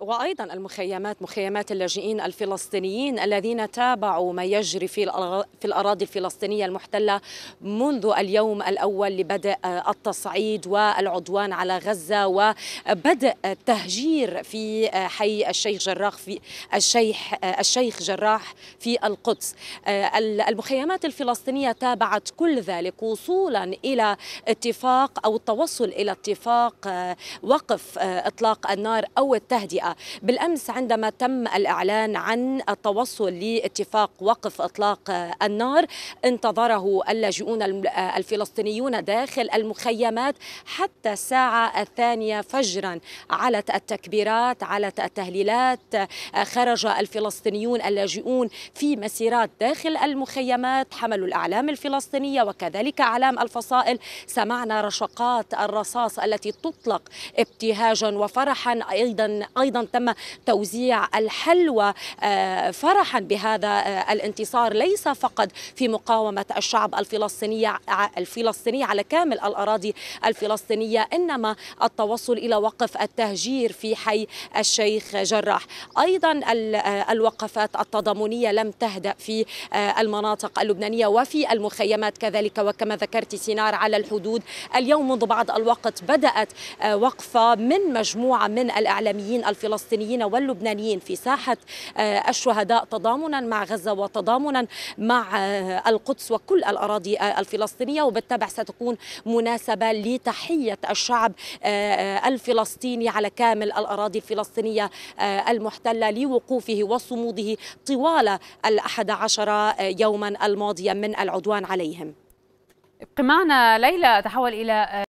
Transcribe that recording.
وايضا المخيمات مخيمات اللاجئين الفلسطينيين الذين تابعوا ما يجري في في الاراضي الفلسطينيه المحتله منذ اليوم الاول لبدء التصعيد والعدوان على غزه وبدء التهجير في حي الشيخ جراح في الشيخ الشيخ جراح في القدس المخيمات الفلسطينيه تابعت كل ذلك وصولا الى اتفاق او التوصل الى اتفاق آه، وقف آه، اطلاق النار او التهدئه بالأمس عندما تم الإعلان عن التوصل لاتفاق وقف إطلاق النار انتظره اللاجئون الفلسطينيون داخل المخيمات حتى الساعة الثانية فجرا علت التكبيرات علت التهليلات خرج الفلسطينيون اللاجئون في مسيرات داخل المخيمات حملوا الأعلام الفلسطينية وكذلك أعلام الفصائل سمعنا رشقات الرصاص التي تطلق ابتهاجا وفرحا أيضا أيضا تم توزيع الحلوى آه، فرحا بهذا آه، الانتصار ليس فقط في مقاومة الشعب الفلسطيني الفلسطيني على كامل الأراضي الفلسطينية إنما التوصل إلى وقف التهجير في حي الشيخ جراح أيضا آه، الوقفات التضامنية لم تهدأ في المناطق اللبنانية وفي المخيمات كذلك وكما ذكرت سينار على الحدود اليوم منذ بعض الوقت بدأت وقفة من مجموعة من الإعلاميين الفلسطينيين الفلسطينيين واللبنانيين في ساحة آه، الشهداء تضامنا مع غزة وتضامنا مع آه، القدس وكل الأراضي آه، الفلسطينية وبالتبع ستكون مناسبة لتحية الشعب الفلسطيني على كامل الأراضي الفلسطينية المحتلة لوقوفه وصموده طوال الأحد عشر يوما الماضية من العدوان عليهم ابق معنا ليلى تحول إلى